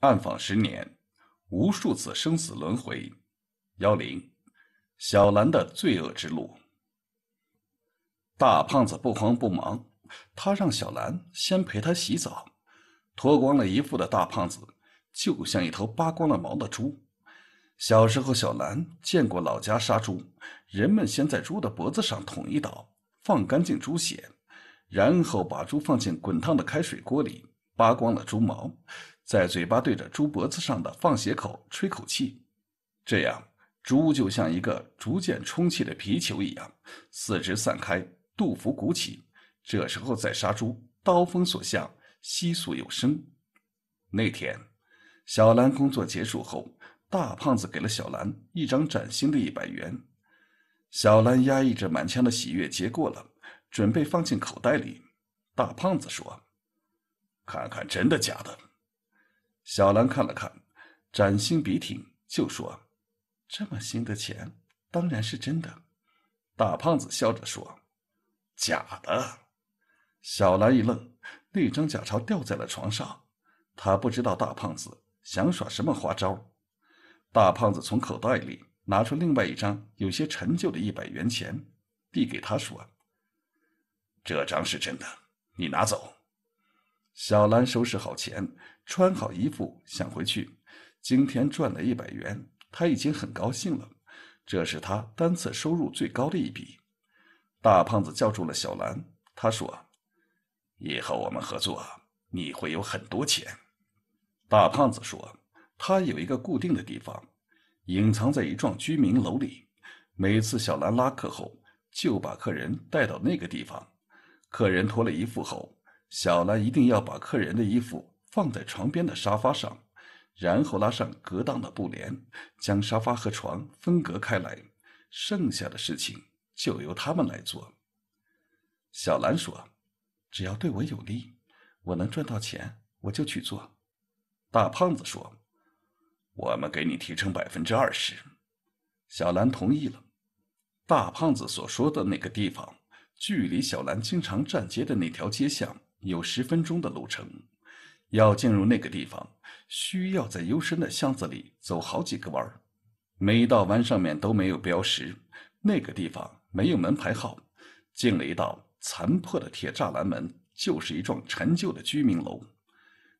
暗访十年，无数次生死轮回。幺零，小兰的罪恶之路。大胖子不慌不忙，他让小兰先陪他洗澡，脱光了衣服的大胖子，就像一头扒光了毛的猪。小时候，小兰见过老家杀猪，人们先在猪的脖子上捅一刀，放干净猪血，然后把猪放进滚烫的开水锅里，扒光了猪毛。在嘴巴对着猪脖子上的放血口吹口气，这样猪就像一个逐渐充气的皮球一样，四肢散开，肚腹鼓起。这时候再杀猪，刀锋所向，悉数有声。那天，小兰工作结束后，大胖子给了小兰一张崭新的一百元。小兰压抑着满腔的喜悦接过了，准备放进口袋里。大胖子说：“看看，真的假的？”小兰看了看，崭新笔挺，就说：“这么新的钱，当然是真的。”大胖子笑着说：“假的。”小兰一愣，那张假钞掉在了床上。他不知道大胖子想耍什么花招。大胖子从口袋里拿出另外一张有些陈旧的一百元钱，递给他说：“这张是真的，你拿走。”小兰收拾好钱，穿好衣服，想回去。今天赚了一百元，他已经很高兴了。这是他单次收入最高的一笔。大胖子叫住了小兰，他说：“以后我们合作，你会有很多钱。”大胖子说：“他有一个固定的地方，隐藏在一幢居民楼里。每次小兰拉客后，就把客人带到那个地方。客人脱了衣服后。”小兰一定要把客人的衣服放在床边的沙发上，然后拉上隔挡的布帘，将沙发和床分隔开来。剩下的事情就由他们来做。小兰说：“只要对我有利，我能赚到钱，我就去做。”大胖子说：“我们给你提成百分之二十。”小兰同意了。大胖子所说的那个地方，距离小兰经常站街的那条街巷。有十分钟的路程，要进入那个地方，需要在幽深的巷子里走好几个弯儿。每一道弯上面都没有标识，那个地方没有门牌号。进了一道残破的铁栅栏门，就是一幢陈旧的居民楼。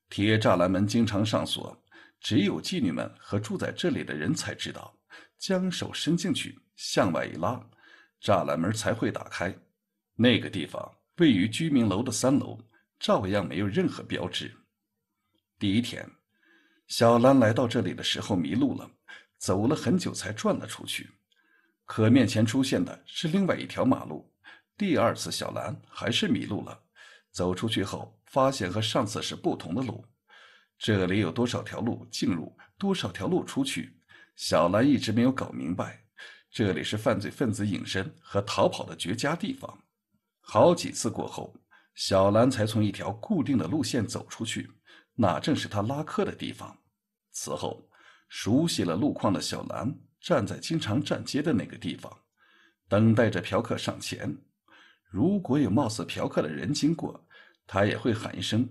铁栅栏门经常上锁，只有妓女们和住在这里的人才知道。将手伸进去，向外一拉，栅栏门才会打开。那个地方位于居民楼的三楼。照样没有任何标志。第一天，小兰来到这里的时候迷路了，走了很久才转了出去。可面前出现的是另外一条马路。第二次，小兰还是迷路了，走出去后发现和上次是不同的路。这里有多少条路进入，多少条路出去，小兰一直没有搞明白。这里是犯罪分子隐身和逃跑的绝佳地方。好几次过后。小兰才从一条固定的路线走出去，那正是她拉客的地方。此后，熟悉了路况的小兰站在经常站街的那个地方，等待着嫖客上前。如果有貌似嫖客的人经过，她也会喊一声：“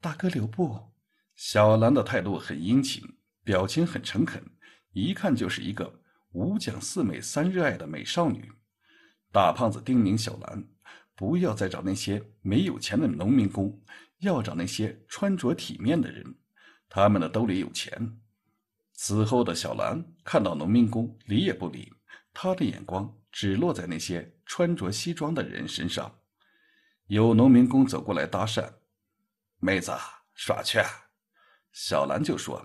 大哥留步。”小兰的态度很殷勤，表情很诚恳，一看就是一个五讲四美三热爱的美少女。大胖子叮咛小兰。不要再找那些没有钱的农民工，要找那些穿着体面的人，他们的兜里有钱。此后的小兰看到农民工理也不理，他的眼光只落在那些穿着西装的人身上。有农民工走过来搭讪：“妹子，耍去？”小兰就说：“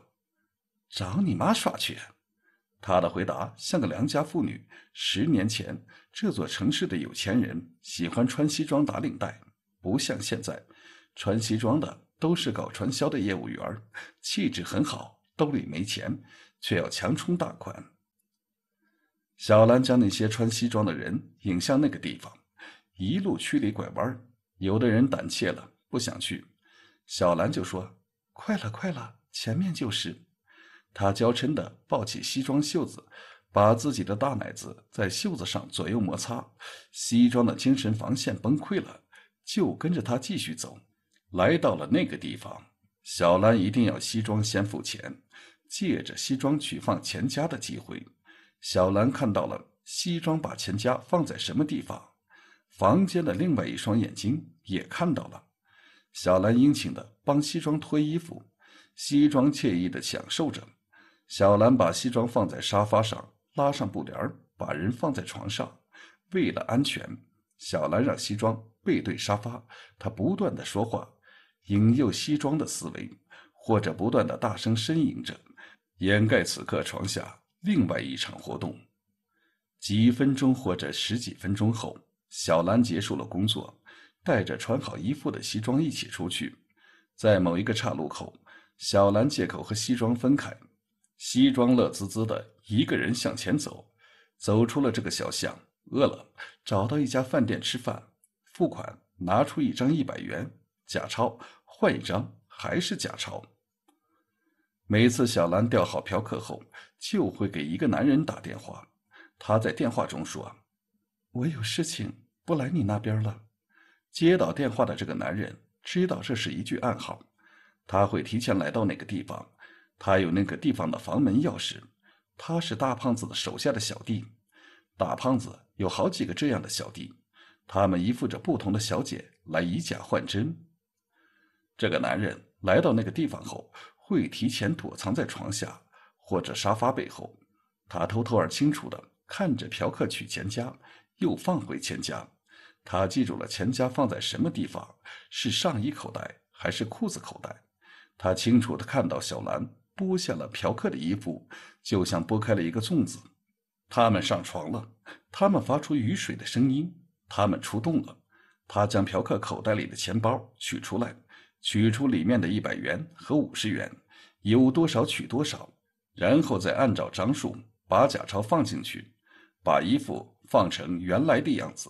找你妈耍去。”他的回答像个良家妇女。十年前，这座城市的有钱人喜欢穿西装打领带，不像现在，穿西装的都是搞传销的业务员，气质很好，兜里没钱，却要强充大款。小兰将那些穿西装的人引向那个地方，一路曲里拐弯，有的人胆怯了，不想去，小兰就说：“快了，快了，前面就是。”他娇嗔地抱起西装袖子，把自己的大奶子在袖子上左右摩擦。西装的精神防线崩溃了，就跟着他继续走，来到了那个地方。小兰一定要西装先付钱，借着西装取放钱夹的机会，小兰看到了西装把钱夹放在什么地方。房间的另外一双眼睛也看到了。小兰殷勤地帮西装脱衣服，西装惬意地享受着。小兰把西装放在沙发上，拉上布帘，把人放在床上。为了安全，小兰让西装背对沙发。她不断的说话，引诱西装的思维，或者不断的大声呻吟着，掩盖此刻床下另外一场活动。几分钟或者十几分钟后，小兰结束了工作，带着穿好衣服的西装一起出去。在某一个岔路口，小兰借口和西装分开。西装乐滋滋的一个人向前走，走出了这个小巷。饿了，找到一家饭店吃饭。付款，拿出一张一百元假钞，换一张还是假钞。每次小兰调好嫖客后，就会给一个男人打电话。他在电话中说：“我有事情，不来你那边了。”接到电话的这个男人知道这是一句暗号，他会提前来到那个地方。他有那个地方的房门钥匙，他是大胖子的手下的小弟。大胖子有好几个这样的小弟，他们依附着不同的小姐来以假换真。这个男人来到那个地方后，会提前躲藏在床下或者沙发背后。他偷偷而清楚地看着嫖客取钱夹又放回钱夹，他记住了钱夹放在什么地方，是上衣口袋还是裤子口袋。他清楚地看到小兰。剥下了嫖客的衣服，就像剥开了一个粽子。他们上床了，他们发出雨水的声音，他们出动了。他将嫖客口袋里的钱包取出来，取出里面的一百元和五十元，有多少取多少，然后再按照张数把假钞放进去，把衣服放成原来的样子。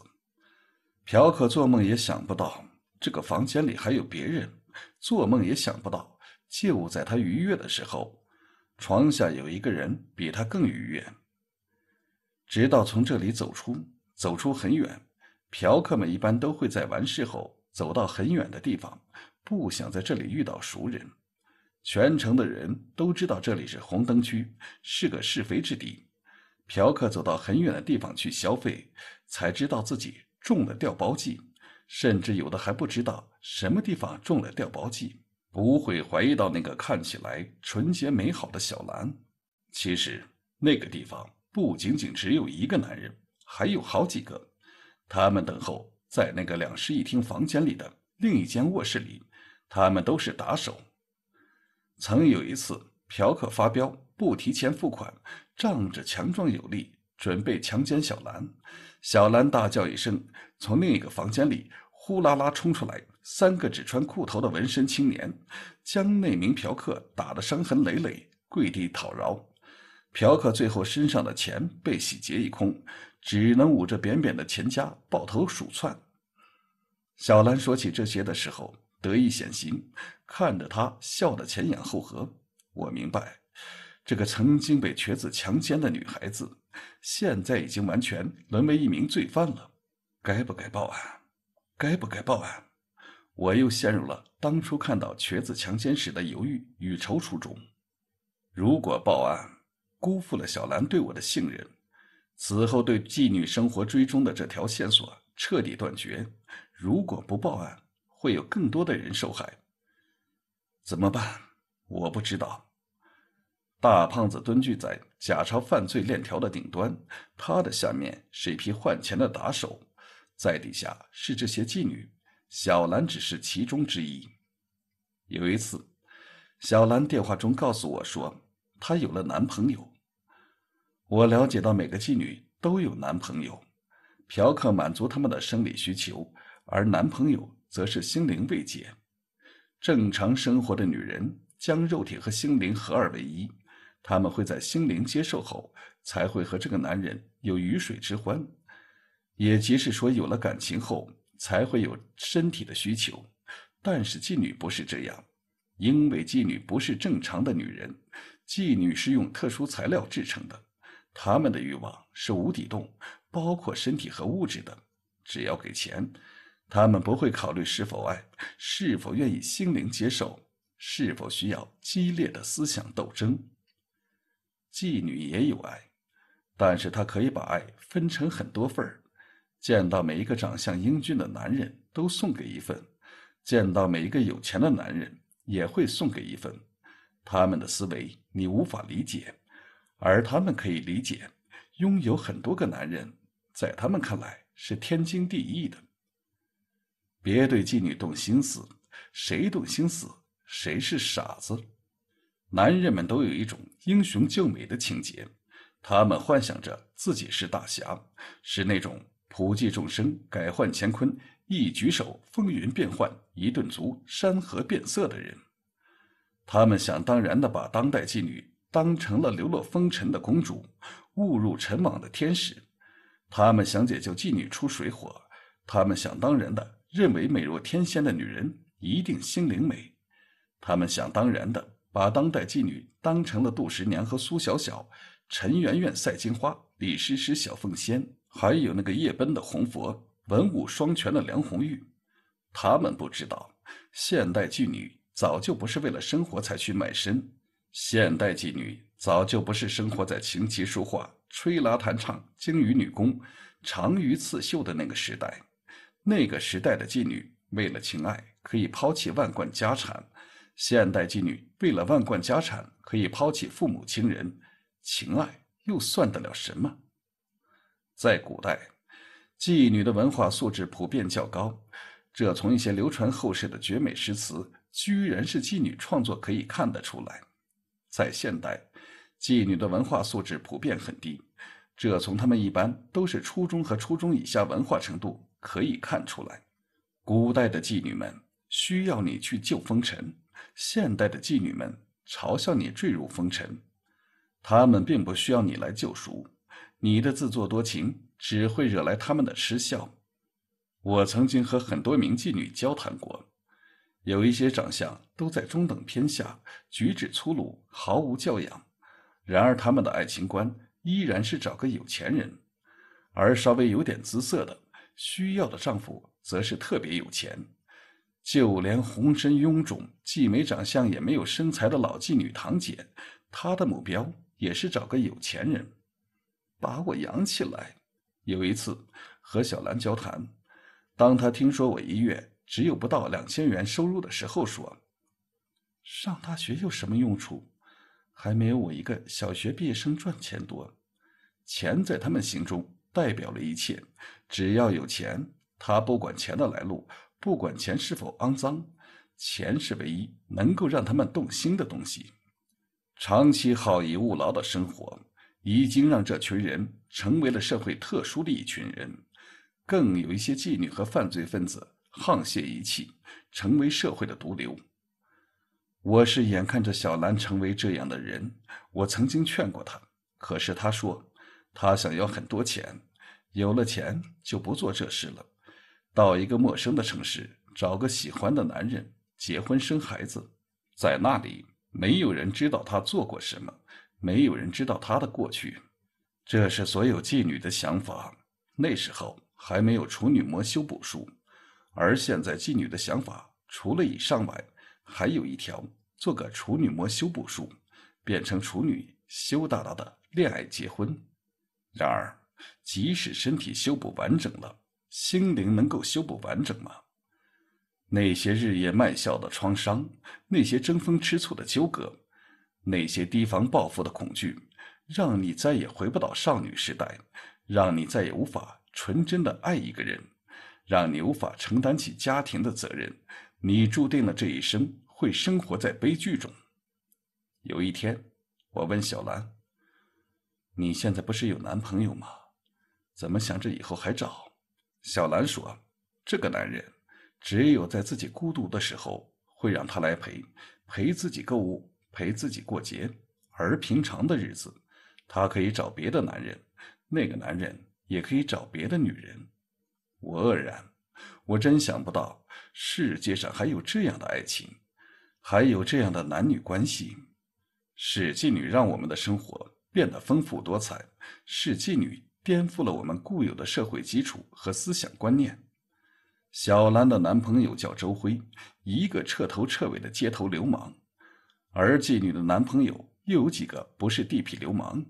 嫖客做梦也想不到，这个房间里还有别人，做梦也想不到。切勿在他愉悦的时候，床下有一个人比他更愉悦。直到从这里走出，走出很远，嫖客们一般都会在完事后走到很远的地方，不想在这里遇到熟人。全城的人都知道这里是红灯区，是个是非之地。嫖客走到很远的地方去消费，才知道自己中了掉包计，甚至有的还不知道什么地方中了掉包计。不会怀疑到那个看起来纯洁美好的小兰，其实那个地方不仅仅只有一个男人，还有好几个。他们等候在那个两室一厅房间里的另一间卧室里，他们都是打手。曾有一次，嫖客发飙，不提前付款，仗着强壮有力，准备强奸小兰。小兰大叫一声，从另一个房间里呼啦啦冲出来。三个只穿裤头的纹身青年，将那名嫖客打得伤痕累累，跪地讨饶。嫖客最后身上的钱被洗劫一空，只能捂着扁扁的钱夹，抱头鼠窜。小兰说起这些的时候，得意显形，看着他笑得前仰后合。我明白，这个曾经被瘸子强奸的女孩子，现在已经完全沦为一名罪犯了。该不该报案？该不该报案？我又陷入了当初看到瘸子强奸时的犹豫与踌躇中。如果报案，辜负了小兰对我的信任，此后对妓女生活追踪的这条线索彻底断绝；如果不报案，会有更多的人受害。怎么办？我不知道。大胖子蹲踞在假钞犯罪链条的顶端，他的下面是一批换钱的打手，在底下是这些妓女。小兰只是其中之一。有一次，小兰电话中告诉我说，她有了男朋友。我了解到，每个妓女都有男朋友，嫖客满足他们的生理需求，而男朋友则是心灵慰藉。正常生活的女人将肉体和心灵合二为一，她们会在心灵接受后，才会和这个男人有鱼水之欢，也即是说，有了感情后。才会有身体的需求，但是妓女不是这样，因为妓女不是正常的女人，妓女是用特殊材料制成的，她们的欲望是无底洞，包括身体和物质的，只要给钱，她们不会考虑是否爱，是否愿意心灵接受，是否需要激烈的思想斗争。妓女也有爱，但是她可以把爱分成很多份儿。见到每一个长相英俊的男人，都送给一份；见到每一个有钱的男人，也会送给一份。他们的思维你无法理解，而他们可以理解。拥有很多个男人，在他们看来是天经地义的。别对妓女动心思，谁动心思谁是傻子。男人们都有一种英雄救美的情节，他们幻想着自己是大侠，是那种。普济众生，改换乾坤，一举手风云变幻，一顿足山河变色的人。他们想当然的把当代妓女当成了流落风尘的公主，误入尘网的天使。他们想解救妓女出水火，他们想当然的认为美若天仙的女人一定心灵美。他们想当然的把当代妓女当成了杜十娘和苏小小、陈圆圆、赛金花、李师师、小凤仙。还有那个夜奔的红佛，文武双全的梁红玉，他们不知道，现代妓女早就不是为了生活才去卖身，现代妓女早就不是生活在琴棋书画、吹拉弹唱、精于女工、长于刺绣的那个时代，那个时代的妓女为了情爱可以抛弃万贯家产，现代妓女为了万贯家产可以抛弃父母亲人，情爱又算得了什么？在古代，妓女的文化素质普遍较高，这从一些流传后世的绝美诗词居然是妓女创作可以看得出来。在现代，妓女的文化素质普遍很低，这从他们一般都是初中和初中以下文化程度可以看出来。古代的妓女们需要你去救风尘，现代的妓女们嘲笑你坠入风尘，他们并不需要你来救赎。你的自作多情只会惹来他们的嗤笑。我曾经和很多名妓女交谈过，有一些长相都在中等偏下，举止粗鲁，毫无教养；然而他们的爱情观依然是找个有钱人。而稍微有点姿色的，需要的丈夫则是特别有钱。就连浑身臃肿、既没长相也没有身材的老妓女堂姐，她的目标也是找个有钱人。把我养起来。有一次和小兰交谈，当她听说我一月只有不到两千元收入的时候，说：“上大学有什么用处？还没有我一个小学毕业生赚钱多。钱在他们心中代表了一切，只要有钱，他不管钱的来路，不管钱是否肮脏，钱是唯一能够让他们动心的东西。长期好逸恶劳的生活。”已经让这群人成为了社会特殊的一群人，更有一些妓女和犯罪分子沆瀣一气，成为社会的毒瘤。我是眼看着小兰成为这样的人，我曾经劝过她，可是她说她想要很多钱，有了钱就不做这事了，到一个陌生的城市，找个喜欢的男人结婚生孩子，在那里没有人知道她做过什么。没有人知道他的过去，这是所有妓女的想法。那时候还没有处女膜修补术，而现在妓女的想法除了以上外，还有一条：做个处女膜修补术，变成处女，羞答答的恋爱结婚。然而，即使身体修补完整了，心灵能够修补完整吗？那些日夜卖笑的创伤，那些争风吃醋的纠葛。那些提防报复的恐惧，让你再也回不到少女时代，让你再也无法纯真的爱一个人，让你无法承担起家庭的责任，你注定了这一生会生活在悲剧中。有一天，我问小兰：“你现在不是有男朋友吗？怎么想着以后还找？”小兰说：“这个男人，只有在自己孤独的时候，会让他来陪，陪自己购物。”陪自己过节，而平常的日子，他可以找别的男人，那个男人也可以找别的女人。我愕然，我真想不到世界上还有这样的爱情，还有这样的男女关系。史妓女让我们的生活变得丰富多彩，史妓女颠覆了我们固有的社会基础和思想观念。小兰的男朋友叫周辉，一个彻头彻尾的街头流氓。而妓女的男朋友又有几个不是地痞流氓？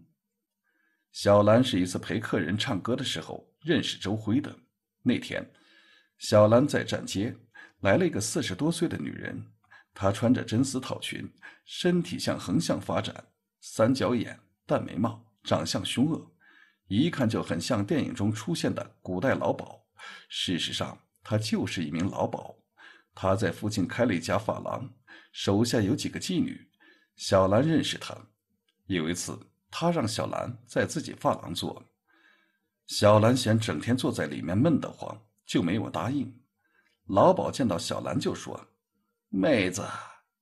小兰是一次陪客人唱歌的时候认识周辉的。那天，小兰在站街，来了一个四十多岁的女人，她穿着真丝套裙，身体向横向发展，三角眼，淡眉毛，长相凶恶，一看就很像电影中出现的古代老鸨。事实上，她就是一名老鸨，她在附近开了一家发廊。手下有几个妓女，小兰认识他。有一次，他让小兰在自己发廊做。小兰嫌整天坐在里面闷得慌，就没有答应。老鸨见到小兰就说：“妹子，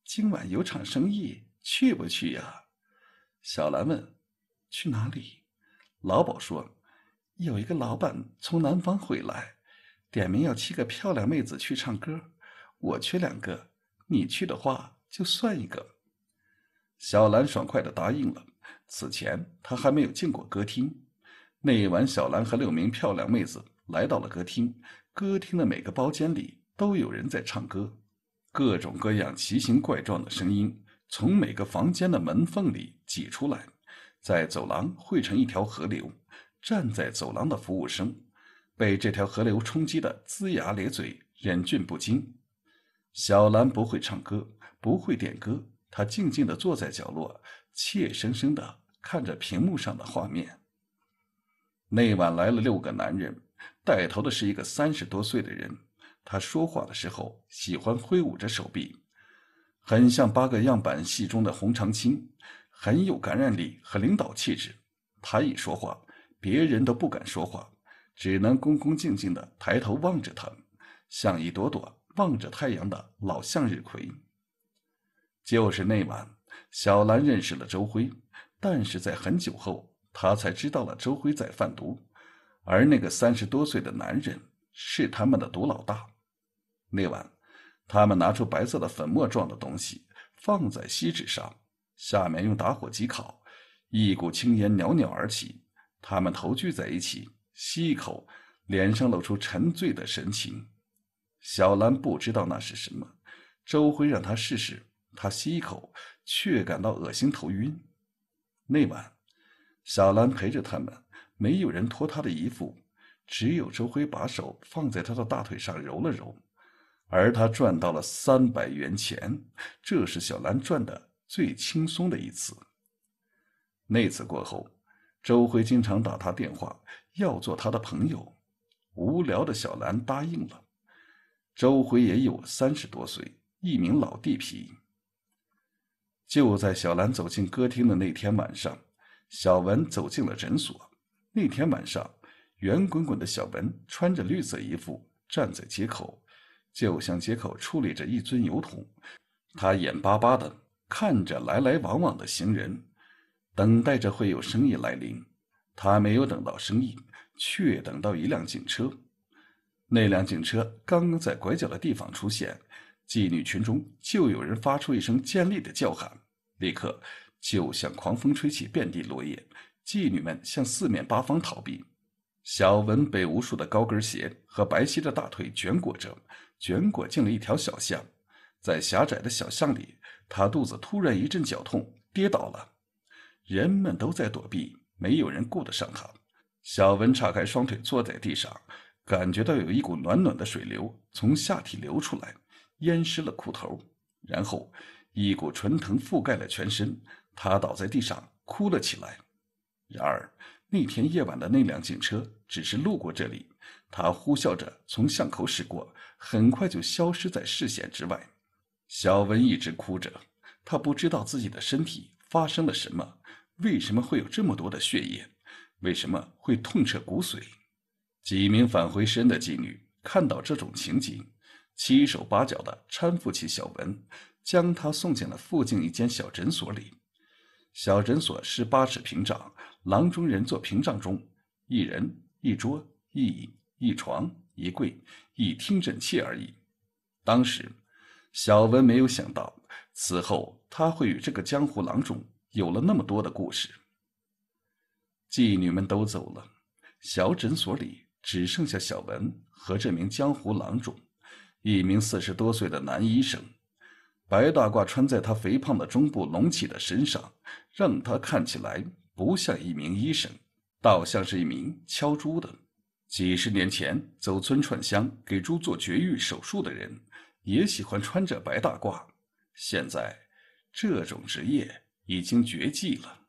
今晚有场生意，去不去呀？”小兰问：“去哪里？”老鸨说：“有一个老板从南方回来，点名要七个漂亮妹子去唱歌，我缺两个。”你去的话就算一个。小兰爽快的答应了。此前她还没有进过歌厅。那晚，小兰和六名漂亮妹子来到了歌厅。歌厅的每个包间里都有人在唱歌，各种各样奇形怪状的声音从每个房间的门缝里挤出来，在走廊汇成一条河流。站在走廊的服务生被这条河流冲击的龇牙咧嘴，忍俊不禁。小兰不会唱歌，不会点歌。她静静地坐在角落，怯生生地看着屏幕上的画面。那晚来了六个男人，带头的是一个三十多岁的人。他说话的时候喜欢挥舞着手臂，很像八个样板戏中的洪长青，很有感染力和领导气质。他一说话，别人都不敢说话，只能恭恭敬敬地抬头望着他，像一朵朵。望着太阳的老向日葵。就是那晚，小兰认识了周辉，但是在很久后，她才知道了周辉在贩毒，而那个三十多岁的男人是他们的毒老大。那晚，他们拿出白色的粉末状的东西，放在锡纸上，下面用打火机烤，一股青烟袅袅而起。他们头聚在一起，吸一口，脸上露出沉醉的神情。小兰不知道那是什么，周辉让她试试，她吸一口，却感到恶心、头晕。那晚，小兰陪着他们，没有人脱她的衣服，只有周辉把手放在她的大腿上揉了揉。而他赚到了三百元钱，这是小兰赚的最轻松的一次。那次过后，周辉经常打他电话，要做他的朋友。无聊的小兰答应了。周辉也有三十多岁，一名老地痞。就在小兰走进歌厅的那天晚上，小文走进了诊所。那天晚上，圆滚滚的小文穿着绿色衣服站在街口，就像街口矗立着一尊油桶。他眼巴巴的看着来来往往的行人，等待着会有生意来临。他没有等到生意，却等到一辆警车。那辆警车刚刚在拐角的地方出现，妓女群中就有人发出一声尖利的叫喊，立刻就像狂风吹起遍地落叶，妓女们向四面八方逃避。小文被无数的高跟鞋和白皙的大腿卷裹着，卷裹进了一条小巷。在狭窄的小巷里，他肚子突然一阵绞痛，跌倒了。人们都在躲避，没有人顾得上他。小文岔开双腿坐在地上。感觉到有一股暖暖的水流从下体流出来，淹湿了裤头，然后一股纯疼覆盖了全身。他倒在地上哭了起来。然而那天夜晚的那辆警车只是路过这里，他呼啸着从巷口驶过，很快就消失在视线之外。小文一直哭着，他不知道自己的身体发生了什么，为什么会有这么多的血液，为什么会痛彻骨髓。几名返回身的妓女看到这种情景，七手八脚的搀扶起小文，将他送进了附近一间小诊所里。小诊所是八尺屏障，郎中人坐屏障中，一人一桌一椅一床一柜一听诊器而已。当时，小文没有想到，此后他会与这个江湖郎中有了那么多的故事。妓女们都走了，小诊所里。只剩下小文和这名江湖郎中，一名四十多岁的男医生，白大褂穿在他肥胖的中部隆起的身上，让他看起来不像一名医生，倒像是一名敲猪的。几十年前走村串乡给猪做绝育手术的人，也喜欢穿着白大褂。现在，这种职业已经绝迹了。